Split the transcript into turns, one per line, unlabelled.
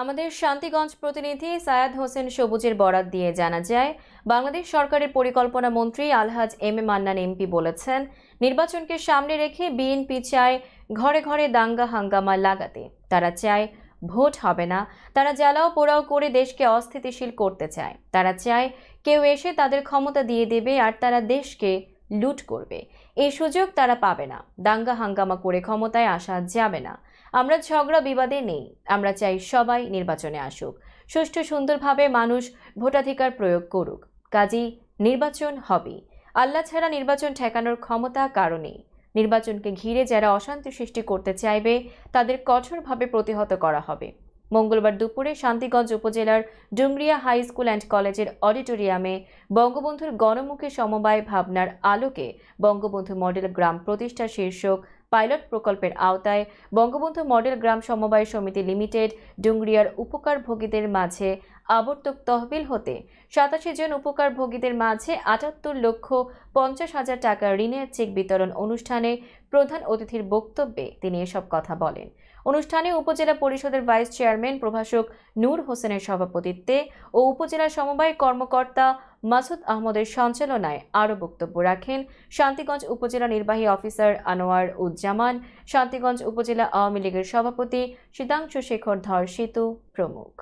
আমাদের শান্তিগঞ্জ প্রতিনিধি সায়াদ হোসেন সবুজের বরাত দিয়ে জানা যায় বাংলাদেশ সরকারের পরিকল্পনা মন্ত্রী আলহাজ এম এ মান্নান এমপি বলেছেন নির্বাচনকে সামনে রেখে বিএনপি চায় ঘরে ঘরে দাঙ্গা হাঙ্গামা লাগাতে তারা চায় ভোট হবে না তারা জ্বালাও পোড়াও করে দেশকে অস্থিতিশীল করতে চায় তারা চায় কেউ এসে তাদের ক্ষমতা দিয়ে দেবে আর তারা দেশকে লুট করবে এই সুযোগ তারা পাবে না দাঙ্গা হাঙ্গামা করে ক্ষমতায় আসা যাবে না আমরা ঝগড়া বিবাদে নেই আমরা চাই সবাই নির্বাচনে আসুক সুষ্ঠু সুন্দরভাবে মানুষ ভোটাধিকার প্রয়োগ করুক কাজী নির্বাচন হবে আল্লাহ ছাড়া নির্বাচন ঠেকানোর ক্ষমতা কারণে নির্বাচনকে ঘিরে যারা অশান্তি সৃষ্টি করতে চাইবে তাদের কঠোরভাবে প্রতিহত করা হবে মঙ্গলবার দুপুরে শান্তিগঞ্জ উপজেলার ডুমরিয়া হাই স্কুল অ্যান্ড কলেজের অডিটোরিয়ামে বঙ্গবন্ধুর গণমুখী সমবায় ভাবনার আলোকে বঙ্গবন্ধু মডেল গ্রাম প্রতিষ্ঠা শীর্ষক পাইলট প্রকল্পের আওতায় বঙ্গবন্ধু মডেল গ্রাম সমবায় সমিতি লিমিটেড ডুংরিয়ার উপকারভোগীদের মাঝে আবর্তক তহবিল হতে সাতাশি জন উপকারভোগীদের মাঝে আটাত্তর লক্ষ পঞ্চাশ হাজার টাকা ঋণের চেক বিতরণ অনুষ্ঠানে প্রধান অতিথির বক্তব্যে তিনি এসব কথা বলেন অনুষ্ঠানে উপজেলা পরিষদের ভাইস চেয়ারম্যান প্রভাষক নূর হোসেনের সভাপতিত্বে ও উপজেলা সমবায় কর্মকর্তা মাসুদ আহমদের সঞ্চালনায় আরও বক্তব্য রাখেন শান্তিগঞ্জ উপজেলা নির্বাহী অফিসার আনোয়ার উজ্জামান শান্তিগঞ্জ উপজেলা আওয়ামী লীগের সভাপতি শীতাংশু শেখর ধর সেতু প্রমুখ